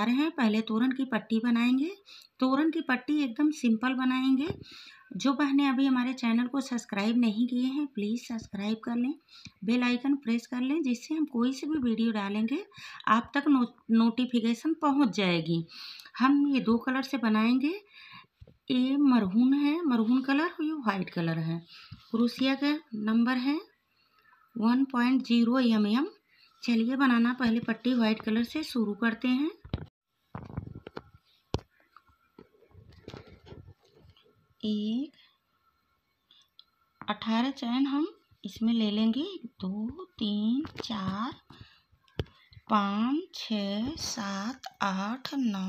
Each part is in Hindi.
बता रहे हैं पहले तोरण की पट्टी बनाएंगे तोरण की पट्टी एकदम सिंपल बनाएंगे जो बहनें अभी हमारे चैनल को सब्सक्राइब नहीं किए हैं प्लीज़ सब्सक्राइब कर लें बेल आइकन प्रेस कर लें जिससे हम कोई से भी वीडियो डालेंगे आप तक नो, नोटिफिकेशन पहुंच जाएगी हम ये दो कलर से बनाएंगे ये मरहून है मरहून कलर ये वाइट कलर है क्रूसिया का नंबर है वन पॉइंट जीरो चलिए बनाना पहले पट्टी वाइट कलर से शुरू करते हैं एक अठारह चैन हम इसमें ले लेंगे दो तीन चार पाँच छ सात आठ नौ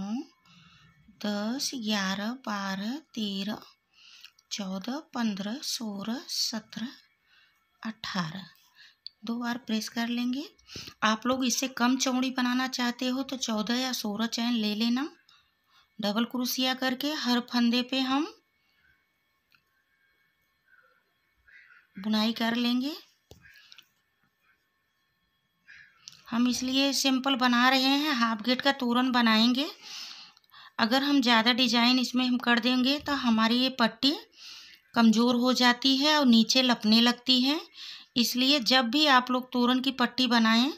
दस ग्यारह बारह तेरह चौदह पंद्रह सोलह सत्रह अठारह दो बार प्रेस कर लेंगे आप लोग इससे कम चौड़ी बनाना चाहते हो तो चौदह या सोलह चैन ले लेना डबल क्रोसिया करके हर फंदे पे हम बुनाई कर लेंगे हम इसलिए सिंपल बना रहे हैं हाफ गेट का तोरण बनाएंगे अगर हम ज़्यादा डिजाइन इसमें हम कर देंगे तो हमारी ये पट्टी कमज़ोर हो जाती है और नीचे लपने लगती है इसलिए जब भी आप लोग तोरण की पट्टी बनाएं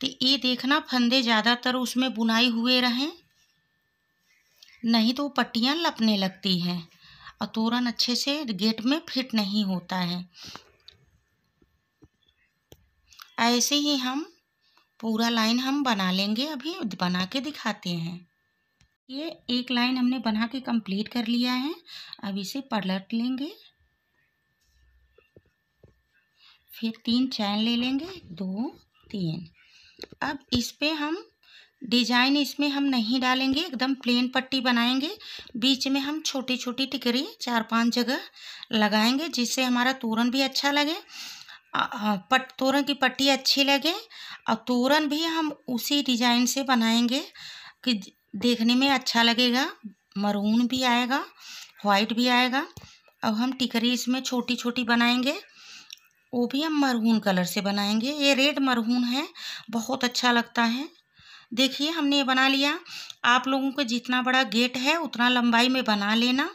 तो ये देखना फंदे ज़्यादातर उसमें बुनाई हुए रहें नहीं तो पट्टियाँ लपने लगती हैं और तोरण अच्छे से गेट में फिट नहीं होता है ऐसे ही हम पूरा लाइन हम बना लेंगे अभी बना के दिखाते हैं ये एक लाइन हमने बना के कंप्लीट कर लिया है अब इसे पलट लेंगे फिर तीन चैन ले लेंगे दो तीन अब इस पे हम डिजाइन इसमें हम नहीं डालेंगे एकदम प्लेन पट्टी बनाएंगे बीच में हम छोटी छोटी टिकरी चार पांच जगह लगाएंगे जिससे हमारा तोरण भी अच्छा लगे पट तोरण की पट्टी अच्छी लगे और तोरण भी हम उसी डिजाइन से बनाएंगे कि देखने में अच्छा लगेगा मरून भी आएगा वाइट भी आएगा अब हम टिकरी इसमें छोटी छोटी बनाएंगे वो भी हम मरहून कलर से बनाएंगे ये रेड मरहून है बहुत अच्छा लगता है देखिए हमने ये बना लिया आप लोगों को जितना बड़ा गेट है उतना लंबाई में बना लेना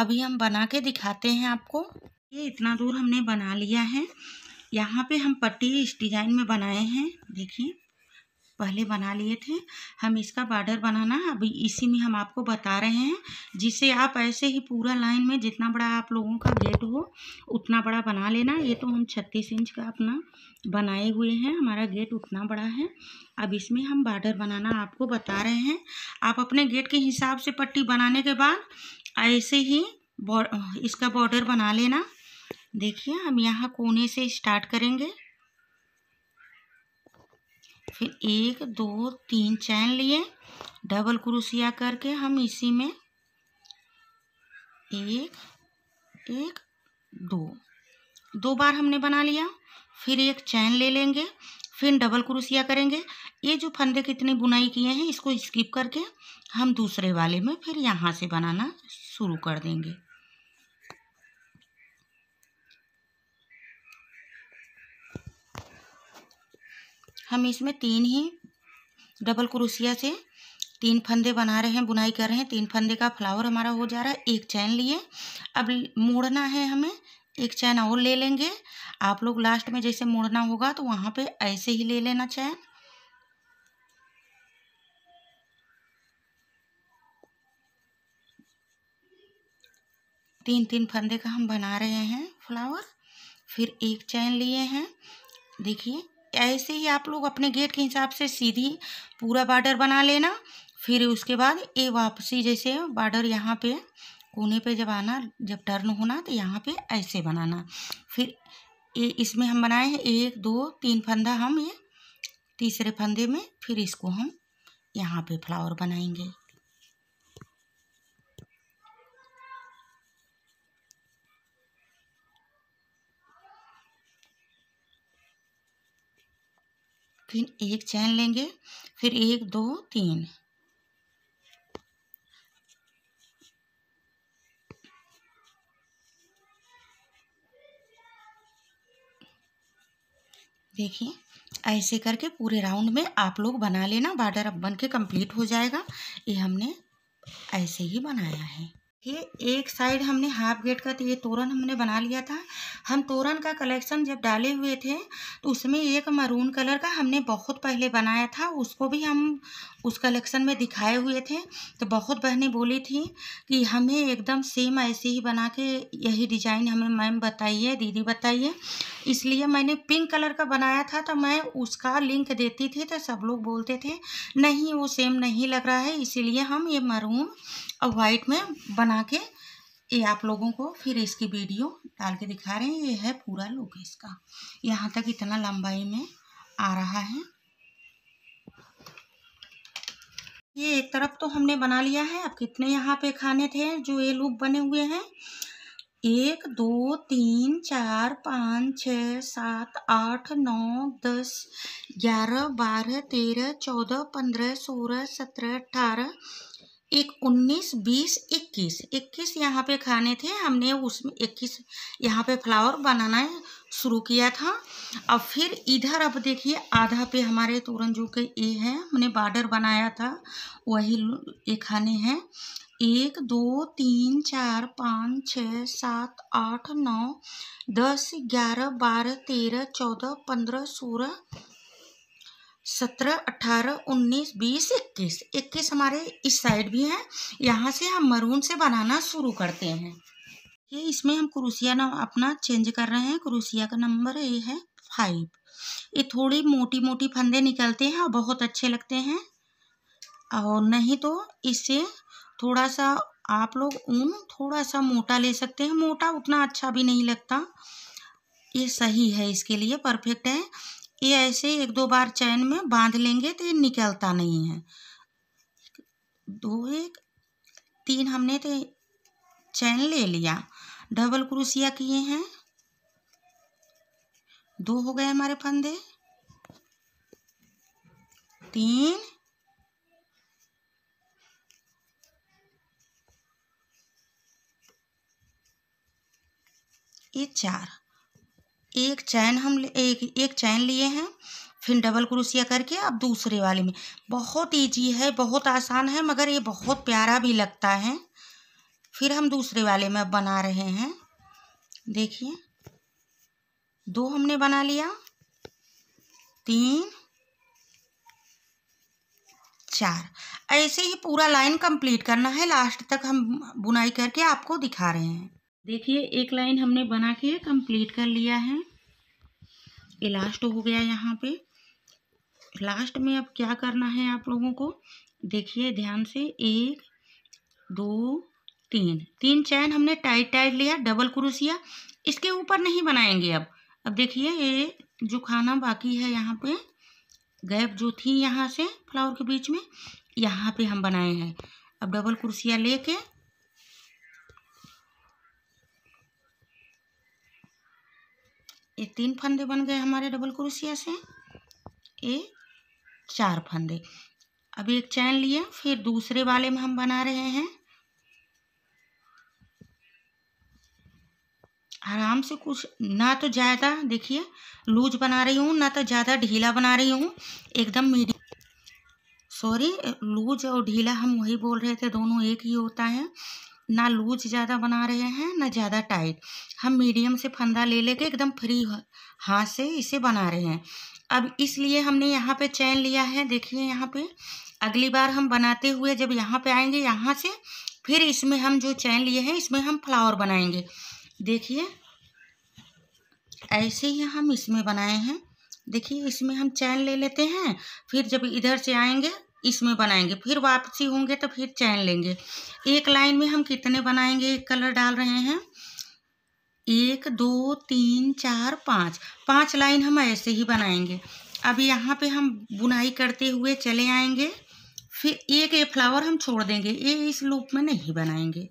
अभी हम बना के दिखाते हैं आपको ये इतना दूर हमने बना लिया है यहाँ पे हम पट्टी इस डिज़ाइन में बनाए हैं देखिए पहले बना लिए थे हम इसका बॉर्डर बनाना अभी इसी में हम आपको बता रहे हैं जिसे आप ऐसे ही पूरा लाइन में जितना बड़ा आप लोगों का गेट हो उतना बड़ा बना लेना ये तो हम छत्तीस इंच का अपना बनाए हुए हैं हमारा गेट उतना बड़ा है अब इसमें हम बॉर्डर बनाना आपको बता रहे हैं आप अपने गेट के हिसाब से पट्टी बनाने के बाद ऐसे ही इसका बॉर्डर बना लेना देखिए हम यहाँ कोने से स्टार्ट करेंगे फिर एक दो तीन चैन लिए डबल क्रोशिया करके हम इसी में एक एक दो दो बार हमने बना लिया फिर एक चैन ले लेंगे फिर डबल क्रोशिया करेंगे ये जो फंदे कितने बुनाई किए हैं इसको स्किप करके हम दूसरे वाले में फिर यहाँ से बनाना शुरू कर देंगे हम इसमें तीन ही डबल क्रोशिया से तीन फंदे बना रहे हैं बुनाई कर रहे हैं तीन फंदे का फ्लावर हमारा हो जा रहा है एक चैन लिए अब मोड़ना है हमें एक चैन और ले लेंगे आप लोग लास्ट में जैसे मोड़ना होगा तो वहाँ पे ऐसे ही ले लेना चैन तीन तीन फंदे का हम बना रहे हैं फ्लावर फिर एक चैन लिए हैं देखिए ऐसे ही आप लोग अपने गेट के हिसाब से सीधी पूरा बॉर्डर बना लेना फिर उसके बाद ये वापसी जैसे बॉर्डर यहाँ पे कोने पे जब आना जब टर्न होना तो यहाँ पे ऐसे बनाना फिर ये इसमें हम बनाए हैं एक दो तीन फंदा हम ये तीसरे फंदे में फिर इसको हम यहाँ पे फ्लावर बनाएंगे फिर एक चैन लेंगे फिर एक दो तीन देखिए ऐसे करके पूरे राउंड में आप लोग बना लेना बॉर्डर अब बन के कम्प्लीट हो जाएगा ये हमने ऐसे ही बनाया है ये एक साइड हमने हाफ गेट का तो ये तोरण हमने बना लिया था हम तोरण का कलेक्शन जब डाले हुए थे तो उसमें एक मरून कलर का हमने बहुत पहले बनाया था उसको भी हम उस कलेक्शन में दिखाए हुए थे तो बहुत बहनें बोली थी कि हमें एकदम सेम ऐसे ही बना के यही डिजाइन हमें मैम बताइए दीदी बताइए इसलिए मैंने पिंक कलर का बनाया था तो मैं उसका लिंक देती थी तो सब लोग बोलते थे नहीं वो सेम नहीं लग रहा है इसीलिए हम ये मरून और वाइट में बना के ये आप लोगों को फिर इसकी वीडियो डाल के दिखा रहे हैं ये है पूरा लुक इसका यहाँ तक इतना लंबाई में आ रहा है ये एक तरफ तो हमने बना लिया है अब कितने यहाँ पे खाने थे जो ये लूप बने हुए हैं एक दो तीन चार पाँच छ सात आठ नौ दस ग्यारह बारह तेरह चौदह पंद्रह सोलह सत्रह अठारह एक उन्नीस बीस इक्कीस इक्कीस यहाँ पे खाने थे हमने उसमें इक्कीस यहाँ पे फ्लावर बनाना शुरू किया था अब फिर इधर अब देखिए आधा पे हमारे तोरण जो के ए है हमने बॉर्डर बनाया था वही ये खाने हैं एक दो तीन चार पाँच छः सात आठ नौ दस ग्यारह बारह तेरह चौदह पंद्रह सोलह सत्रह अठारह उन्नीस बीस इक्कीस इक्कीस हमारे इस साइड भी हैं यहाँ से हम मरून से बनाना शुरू करते हैं ये इसमें हम क्रूसिया ना अपना चेंज कर रहे हैं क्रूसिया का नंबर ये है फाइव ये थोड़ी मोटी मोटी फंदे निकलते हैं और बहुत अच्छे लगते हैं और नहीं तो इससे थोड़ा सा आप लोग ऊन थोड़ा सा मोटा ले सकते हैं मोटा उतना अच्छा भी नहीं लगता ये सही है इसके लिए परफेक्ट है ये ऐसे एक दो बार चैन में बांध लेंगे तो ये निकलता नहीं है दो एक तीन हमने तो चैन ले लिया डबल क्रोशिया किए हैं दो हो गए हमारे फंदे तीन ये चार एक चैन हम एक एक चैन लिए हैं फिर डबल क्रोशिया करके अब दूसरे वाले में बहुत ईजी है बहुत आसान है मगर ये बहुत प्यारा भी लगता है फिर हम दूसरे वाले में बना रहे हैं देखिए दो हमने बना लिया तीन चार ऐसे ही पूरा लाइन कंप्लीट करना है लास्ट तक हम बुनाई करके आपको दिखा रहे हैं देखिए एक लाइन हमने बना के कंप्लीट कर लिया है इलास्ट लास्ट हो गया यहाँ पे लास्ट में अब क्या करना है आप लोगों को देखिए ध्यान से एक दो तीन तीन चैन हमने टाइट टाइट लिया डबल क्रोशिया इसके ऊपर नहीं बनाएंगे अब अब देखिए ये जो खाना बाकी है यहाँ पे गैप जो थी यहाँ से फ्लावर के बीच में यहाँ पे हम बनाए हैं अब डबल क्रोशिया लेके ये तीन फंदे बन गए हमारे डबल क्रोशिया से ये चार फंदे अब एक चैन लिए फिर दूसरे वाले में हम बना रहे हैं आराम से कुछ ना तो ज़्यादा देखिए लूज बना रही हूँ ना तो ज़्यादा ढीला बना रही हूँ एकदम मीडियम सॉरी लूज और ढीला हम वही बोल रहे थे दोनों एक ही होता है ना लूज ज़्यादा बना रहे हैं ना ज़्यादा टाइट हम मीडियम से फंदा ले लेके एकदम फ्री हाथ से इसे बना रहे हैं अब इसलिए हमने यहाँ पे चैन लिया है देखिए यहाँ पे अगली बार हम बनाते हुए जब यहाँ पे आएंगे यहाँ से फिर इसमें हम जो चैन लिए हैं इसमें हम फ्लावर बनाएंगे देखिए ऐसे ही हम इसमें बनाए हैं देखिए इसमें हम चैन ले लेते हैं फिर जब इधर से आएंगे इसमें बनाएंगे फिर वापसी होंगे तो फिर चैन लेंगे एक लाइन में हम कितने बनाएंगे एक कलर डाल रहे हैं एक दो तीन चार पाँच पाँच लाइन हम ऐसे ही बनाएंगे अब यहाँ पे हम बुनाई करते हुए चले आएंगे फिर एक ये फ्लावर हम छोड़ देंगे ये इस लूप में नहीं बनाएंगे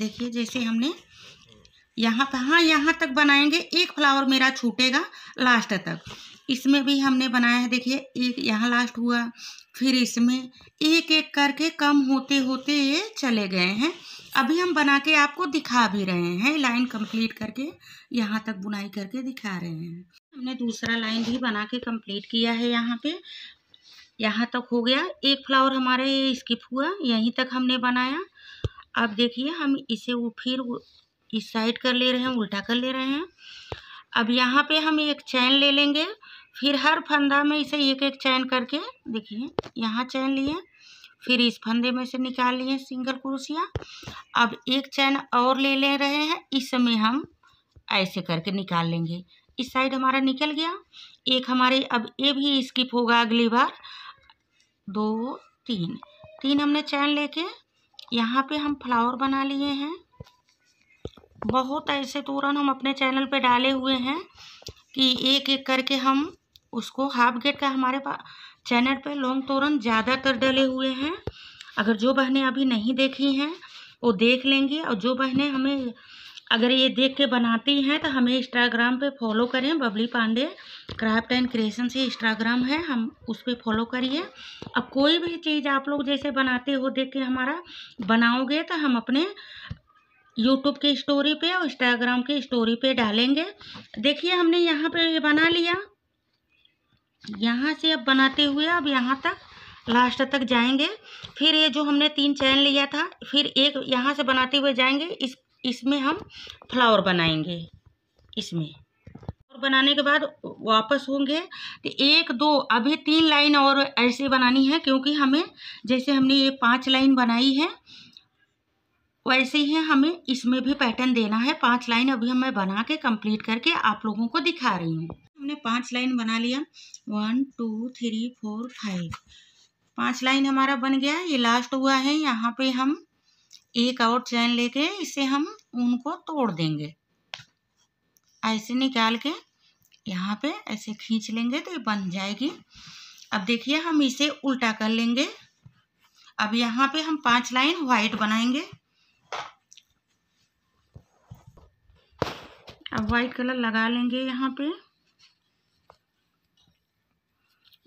देखिए जैसे हमने यहाँ पर हाँ यहाँ तक बनाएंगे एक फ्लावर मेरा छूटेगा लास्ट तक इसमें भी हमने बनाया है देखिए एक यहाँ लास्ट हुआ फिर इसमें एक एक करके कम होते होते ये चले गए हैं अभी हम बना के आपको दिखा भी रहे हैं लाइन कंप्लीट करके यहाँ तक बुनाई करके दिखा रहे हैं हमने दूसरा लाइन भी बना के कंप्लीट किया है यहाँ पे यहाँ तक हो गया एक फ्लावर हमारा ये स्किप हुआ यहीं तक हमने बनाया अब देखिए हम इसे वो फिर इस साइड कर ले रहे हैं उल्टा कर ले रहे हैं अब यहाँ पे हम एक चैन ले लेंगे फिर हर फंदा में इसे एक एक चैन करके देखिए यहाँ चैन लिए फिर इस फंदे में से निकाल लिए सिंगल क्रोशिया अब एक चैन और ले ले रहे हैं इसमें हम ऐसे करके निकाल लेंगे इस साइड हमारा निकल गया एक हमारे अब ये भी स्किप होगा अगली बार दो तीन तीन हमने चैन लेके यहाँ पे हम फ्लावर बना लिए हैं बहुत ऐसे तोरण हम अपने चैनल पे डाले हुए हैं कि एक एक करके हम उसको हाफ गेट का हमारे पास चैनल पे लॉन्ग तोरण ज़्यादातर डले हुए हैं अगर जो बहनें अभी नहीं देखी हैं वो देख लेंगी और जो बहनें हमें अगर ये देख के बनाती हैं तो हमें इंस्टाग्राम पे फॉलो करें Babli Pandey craft and creation से इंस्टाग्राम है हम उस पर फॉलो करिए अब कोई भी चीज़ आप लोग जैसे बनाते हो देख के हमारा बनाओगे तो हम अपने यूट्यूब की स्टोरी पे और इंस्टाग्राम की स्टोरी पे डालेंगे देखिए हमने यहाँ पे ये बना लिया यहाँ से अब बनाते हुए अब यहाँ तक लास्ट तक जाएंगे फिर ये जो हमने तीन चैन लिया था फिर एक यहाँ से बनाते हुए जाएंगे इस इसमें हम फ्लावर बनाएंगे इसमें और बनाने के बाद वापस होंगे तो एक दो अभी तीन लाइन और ऐसे बनानी है क्योंकि हमें जैसे हमने ये पांच लाइन बनाई है वैसे ही हमें इसमें भी पैटर्न देना है पांच लाइन अभी मैं बना के कंप्लीट करके आप लोगों को दिखा रही हूँ हमने पांच लाइन बना लिया one two three four five पांच लाइन हमारा बन गया ये लास्ट हुआ है यहाँ पे हम एक और चैन लेके इसे हम उनको तोड़ देंगे ऐसे निकाल के यहाँ पे ऐसे खींच लेंगे तो ये बन जाएगी अब देखिए हम इसे उल्टा कर लेंगे अब यहाँ पे हम पांच लाइन व्हाइट बनाएंगे अब वाइट कलर लगा लेंगे यहाँ पे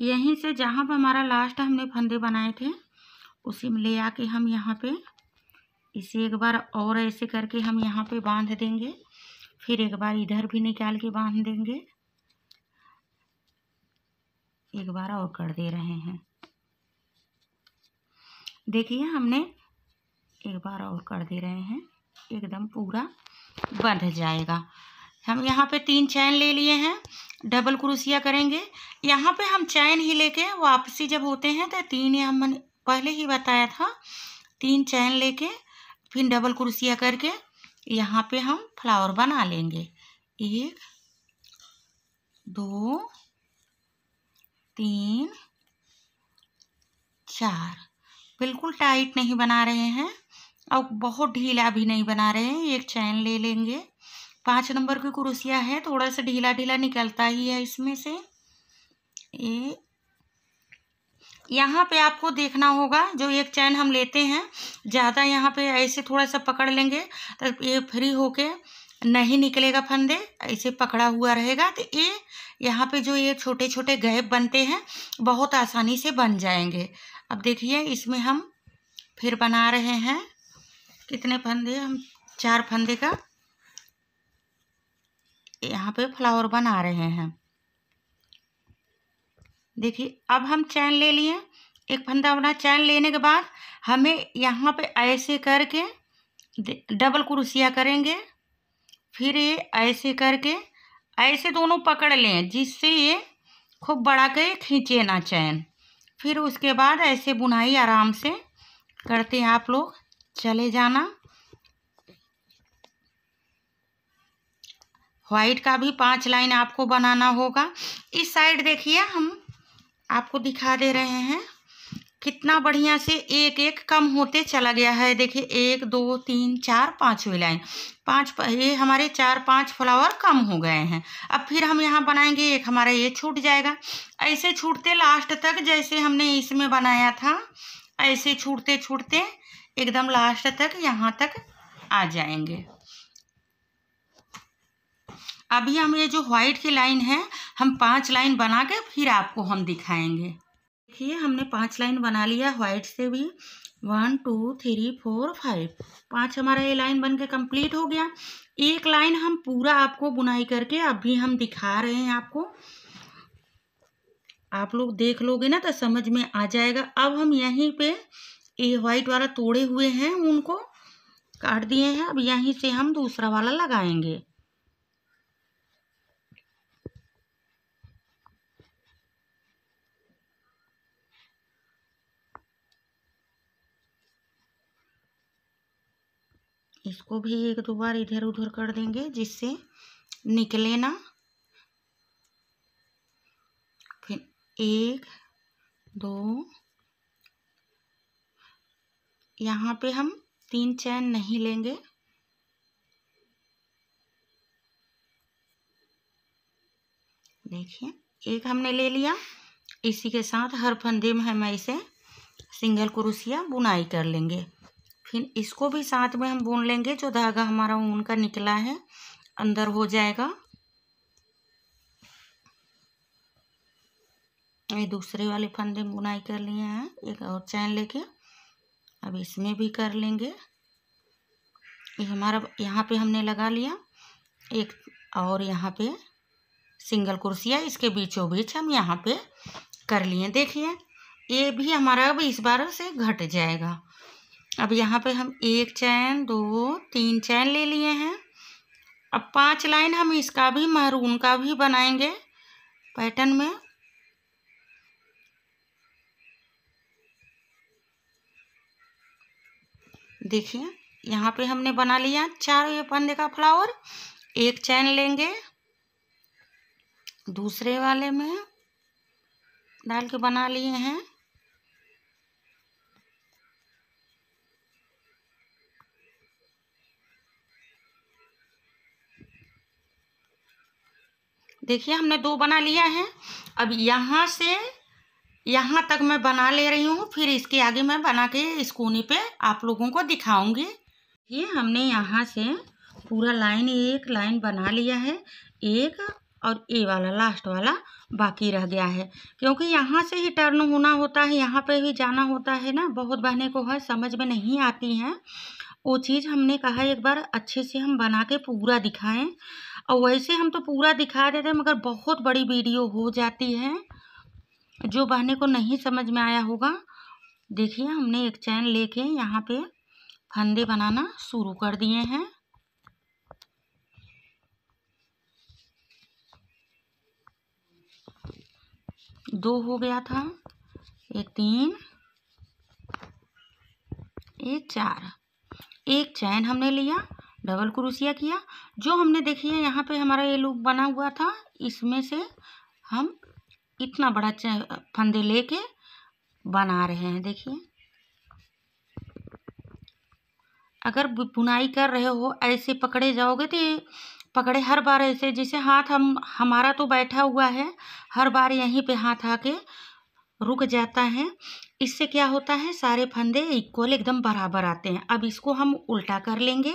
यहीं से जहाँ पर हमारा लास्ट हमने फंदे बनाए थे उसी में ले आके हम यहाँ पे इसे एक बार और ऐसे करके हम यहाँ पे बांध देंगे फिर एक बार इधर भी निकाल के बांध देंगे एक बार और कर दे रहे हैं देखिए हमने एक बार और कर दे रहे हैं एकदम पूरा बंध जाएगा हम यहाँ पे तीन चैन ले लिए हैं डबल क्रूसिया करेंगे यहाँ पे हम चैन ही लेके वापसी जब होते हैं तो तीन ही हमने पहले ही बताया था तीन चैन लेके फिर डबल क्रूसिया करके यहाँ पे हम फ्लावर बना लेंगे एक दो तीन चार बिल्कुल टाइट नहीं बना रहे हैं और बहुत ढीला भी नहीं बना रहे हैं एक चैन ले लेंगे पाँच नंबर की क्रूसिया है थोड़ा सा ढीला ढीला निकलता ही है इसमें से ये यहाँ पे आपको देखना होगा जो एक चैन हम लेते हैं ज़्यादा यहाँ पे ऐसे थोड़ा सा पकड़ लेंगे तो ये फ्री होके नहीं निकलेगा फंदे ऐसे पकड़ा हुआ रहेगा तो ये यहाँ पे जो ये छोटे छोटे गैप बनते हैं बहुत आसानी से बन जाएंगे अब देखिए इसमें हम फिर बना रहे हैं कितने फंदे हम चार फंदे का यहाँ पे फ्लावर बना रहे हैं देखिए अब हम चैन ले लिए एक फंदा बना चैन लेने के बाद हमें यहाँ पे ऐसे करके डबल क्रोशिया करेंगे फिर ये ऐसे करके ऐसे दोनों पकड़ लें जिससे ये खूब बड़ा के खींचे ना चैन फिर उसके बाद ऐसे बुनाई आराम से करते हैं आप लोग चले जाना व्हाइट का भी पांच लाइन आपको बनाना होगा इस साइड देखिए हम आपको दिखा दे रहे हैं कितना बढ़िया से एक एक कम होते चला गया है देखिए एक दो तीन चार पाँचवीं लाइन पाँच ये हमारे चार पाँच फ्लावर कम हो गए हैं अब फिर हम यहाँ बनाएंगे एक हमारा ये छूट जाएगा ऐसे छूटते लास्ट तक जैसे हमने इसमें बनाया था ऐसे छूटते छूटते एकदम लास्ट तक यहाँ तक आ जाएंगे अभी हम ये जो व्हाइट की लाइन है हम पांच लाइन बना के फिर आपको हम दिखाएंगे देखिए हमने पांच लाइन बना लिया व्हाइट से भी one two three four five पांच हमारा ये लाइन बन के कम्प्लीट हो गया एक लाइन हम पूरा आपको बुनाई करके अभी हम दिखा रहे हैं आपको आप लोग देख लोगे ना तो समझ में आ जाएगा अब हम यहीं पे ये व्हाइट वाला तोड़े हुए हैं उनको काट दिए हैं अब यहीं से हम दूसरा वाला लगाएंगे इसको भी एक दो बार इधर उधर कर देंगे जिससे निकले ना फिर एक दो यहाँ पे हम तीन चैन नहीं लेंगे देखिए एक हमने ले लिया इसी के साथ हर फंदे में हम ऐसे सिंगल क्रोशिया बुनाई कर लेंगे फिर इसको भी साथ में हम बुन लेंगे जो धागा हमारा ऊन का निकला है अंदर हो जाएगा ये दूसरे वाले फंदे में बुनाई कर लिए हैं एक और चैन लेके अब इसमें भी कर लेंगे ये हमारा यहाँ पे हमने लगा लिया एक और यहाँ पे सिंगल कुर्सियाँ इसके बीचों बीच हम यहाँ पे कर लिए देखिए ये भी हमारा अब इस बार से घट जाएगा अब यहाँ पर हम एक चैन दो तीन चैन ले लिए हैं अब पांच लाइन हम इसका भी महरून का भी बनाएंगे पैटर्न में देखिए यहाँ पे हमने बना लिया चार ये पंदे का फ्लावर एक चैन लेंगे दूसरे वाले में डाल के बना लिए हैं देखिए हमने दो बना लिया है अब यहाँ से यहाँ तक मैं बना ले रही हूँ फिर इसके आगे मैं बना के इस कोने पे आप लोगों को दिखाऊंगी ये हमने यहाँ से पूरा लाइन एक लाइन बना लिया है एक और ए वाला लास्ट वाला बाकी रह गया है क्योंकि यहाँ से ही टर्न होना होता है यहाँ पे भी जाना होता है ना बहुत बहने को है समझ में नहीं आती हैं वो चीज़ हमने कहा एक बार अच्छे से हम बना के पूरा दिखाएं और वैसे हम तो पूरा दिखा देते हैं मगर बहुत बड़ी वीडियो हो जाती है जो बहने को नहीं समझ में आया होगा देखिए हमने एक चैन लेके यहाँ पे फंदे बनाना शुरू कर दिए हैं दो हो गया था एक तीन एक चार एक चैन हमने लिया डबल क्रूसिया किया जो हमने देखिए यहाँ पे हमारा ये लूप बना हुआ था इसमें से हम इतना बड़ा फंदे लेके बना रहे हैं देखिए अगर बुनाई कर रहे हो ऐसे पकड़े जाओगे तो पकड़े हर बार ऐसे जैसे हाथ हम हमारा तो बैठा हुआ है हर बार यहीं पे हाथ आके रुक जाता है इससे क्या होता है सारे फंदे इक्वल एकदम बराबर आते हैं अब इसको हम उल्टा कर लेंगे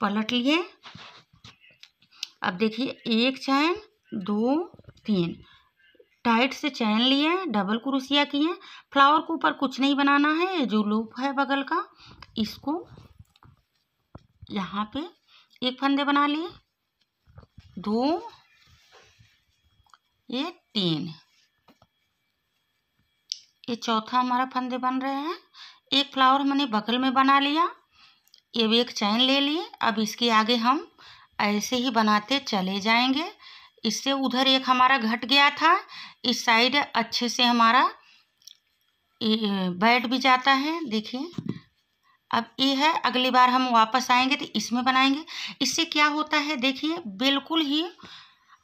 पलट लिए अब देखिए एक चैन दो तीन टाइट से चैन लिए डबल क्रोशिया किए फ्लावर के ऊपर कुछ नहीं बनाना है जो लूप है बगल का इसको यहाँ पे एक फंदे बना लिए दो ये तीन ये चौथा हमारा फंदे बन रहे हैं एक फ्लावर मैंने बगल में बना लिया ये भी एक चैन ले लिए अब इसके आगे हम ऐसे ही बनाते चले जाएंगे इससे उधर एक हमारा घट गया था इस साइड अच्छे से हमारा बैठ भी जाता है देखिए अब ये है अगली बार हम वापस आएंगे तो इसमें बनाएंगे इससे क्या होता है देखिए बिल्कुल ही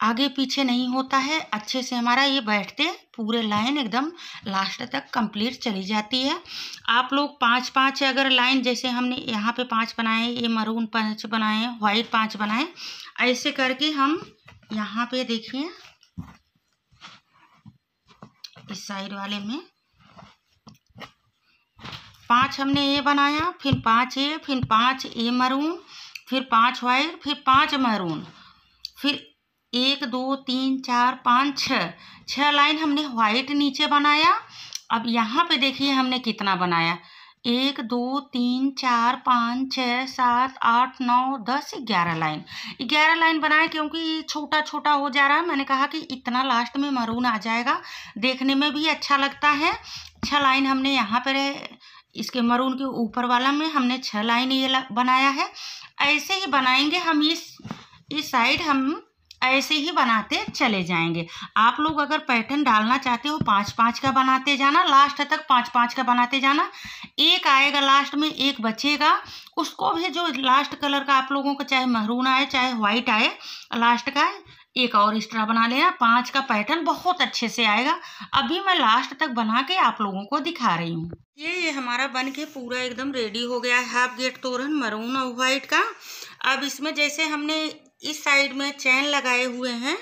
आगे पीछे नहीं होता है अच्छे से हमारा ये बैठते पूरे लाइन एकदम लास्ट तक कंप्लीट चली जाती है आप लोग पाँच पाँच अगर लाइन जैसे हमने यहाँ पे पाँच बनाए ये मरून पाँच बनाए वाइट पाँच बनाए ऐसे करके हम यहाँ पे देखिए इस साइड वाले में पाँच हमने ये बनाया फिर पाँच ए फिर पाँच ए मरून फिर पाँच वाइट फिर पाँच मरून फिर एक दो तीन चार पाँच छ छः लाइन हमने वाइट नीचे बनाया अब यहाँ पे देखिए हमने कितना बनाया एक दो तीन चार पाँच छः सात आठ नौ दस ग्यारह लाइन ग्यारह लाइन बनाए क्योंकि छोटा छोटा हो जा रहा है मैंने कहा कि इतना लास्ट में मरून आ जाएगा देखने में भी अच्छा लगता है छः लाइन हमने यहाँ पर इसके मरून के ऊपर वाला में हमने छः लाइन ये बनाया है ऐसे ही बनाएंगे हम इस इस साइड हम ऐसे ही बनाते चले जाएंगे आप लोग अगर पैटर्न डालना चाहते हो पाँच पाँच का बनाते जाना लास्ट तक पाँच पाँच का बनाते जाना एक आएगा लास्ट में एक बचेगा उसको भी जो लास्ट कलर का आप लोगों को चाहे महरून आए चाहे व्हाइट आए लास्ट का एक और इस तरह बना लेना पाँच का पैटर्न बहुत अच्छे से आएगा अभी मैं लास्ट तक बना के आप लोगों को दिखा रही हूँ ये ये हमारा बन के पूरा एकदम रेडी हो गया है हाफ गेट तोरण मरून और व्हाइट का अब इसमें जैसे हमने इस साइड में चैन लगाए हुए हैं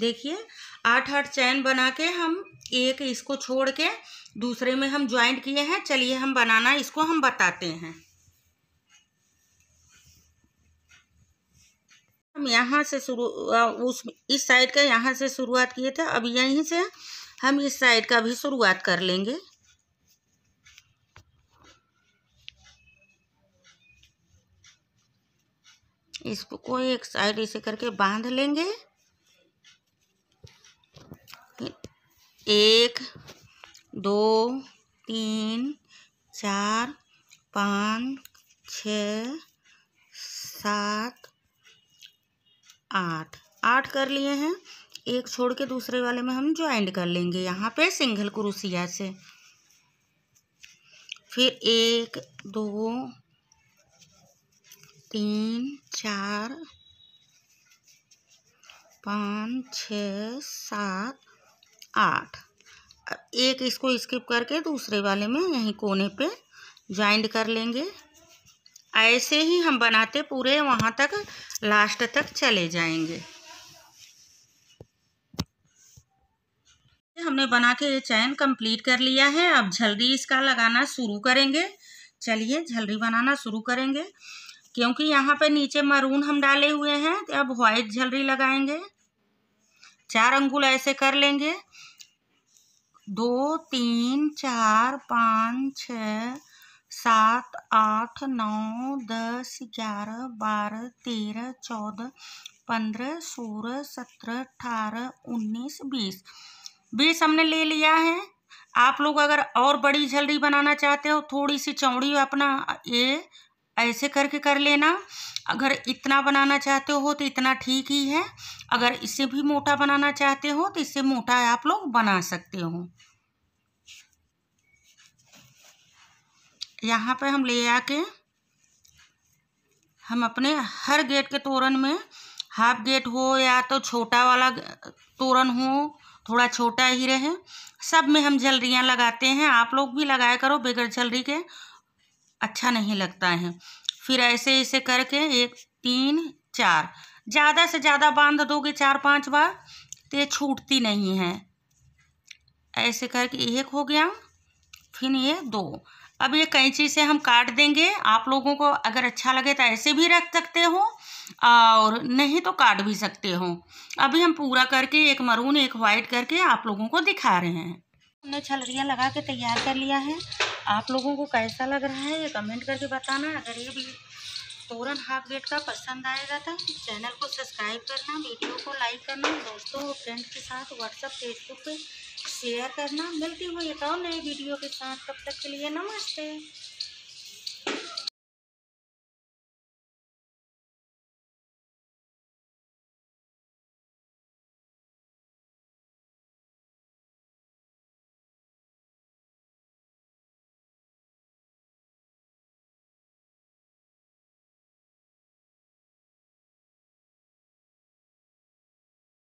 देखिए आठ आठ चैन बना के हम एक इसको छोड़ के दूसरे में हम ज्वाइंट किए हैं चलिए हम बनाना इसको हम बताते हैं हम यहाँ से शुरू उस इस साइड का यहाँ से शुरुआत किए थे अब यहीं से हम इस साइड का भी शुरुआत कर लेंगे इसको एक साइड ऐसे करके बांध लेंगे एक दो तीन चार पाँच छ सात आठ आठ कर लिए हैं एक छोड़ के दूसरे वाले में हम ज्वाइंट कर लेंगे यहाँ पे सिंगल क्रूसिया से फिर एक दो तीन चार पाँच छ सात आठ एक इसको स्किप करके दूसरे वाले में यहीं कोने पे ज्वाइंट कर लेंगे ऐसे ही हम बनाते पूरे वहाँ तक लास्ट तक चले जाएंगे हमने बना के ये चैन कंप्लीट कर लिया है अब झलरी इसका लगाना शुरू करेंगे चलिए झलरी बनाना शुरू करेंगे क्योंकि यहाँ पे नीचे मरून हम डाले हुए हैं तो अब व्हाइट झलरी लगाएंगे चार अंगुल ऐसे कर लेंगे दो तीन चार पाँच छ सात आठ नौ दस ग्यारह बारह तेरह चौदह पंद्रह सोलह सत्रह अठारह उन्नीस बीस बीस हमने ले लिया है आप लोग अगर और बड़ी झलरी बनाना चाहते हो थोड़ी सी चौड़ी अपना ये ऐसे करके कर लेना अगर इतना बनाना चाहते हो तो इतना ठीक ही है अगर इससे भी मोटा बनाना चाहते हो तो इससे मोटा आप लोग बना सकते हो यहाँ पे हम ले आके हम अपने हर गेट के तोरण में हाफ गेट हो या तो छोटा वाला तोरण हो थोड़ा छोटा ही रहे सब में हम झलरियाँ लगाते हैं आप लोग भी लगाया करो बगैर झलरी के अच्छा नहीं लगता है फिर ऐसे ऐसे करके एक तीन चार ज़्यादा से ज़्यादा बांध दोगे चार पांच बार तो ये छूटती नहीं है ऐसे करके एक हो गया फिर ये दो अब ये कैंची से हम काट देंगे आप लोगों को अगर अच्छा लगे तो ऐसे भी रख सकते हो और नहीं तो काट भी सकते हो अभी हम पूरा करके एक मरून एक वाइट करके आप लोगों को दिखा रहे हैं हमने छलरियाँ लगा के तैयार कर लिया है आप लोगों को कैसा लग रहा है ये कमेंट करके बताना अगर ये भी तोरन हाफ गेट का पसंद आएगा तो चैनल को सब्सक्राइब करना वीडियो को लाइक करना दोस्तों और फ्रेंड के साथ व्हाट्सअप फेसबुक पे शेयर करना मिलती हुई एक और नए वीडियो के साथ तब तक के लिए नमस्ते